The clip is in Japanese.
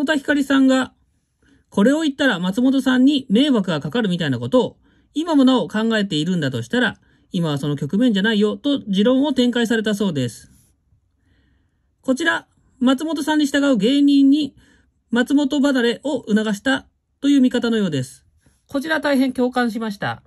太田光さんが、これを言ったら松本さんに迷惑がかかるみたいなことを、今もなお考えているんだとしたら、今はその局面じゃないよ、と持論を展開されたそうです。こちら、松本さんに従う芸人に、松本離れを促したという見方のようです。こちら大変共感しました。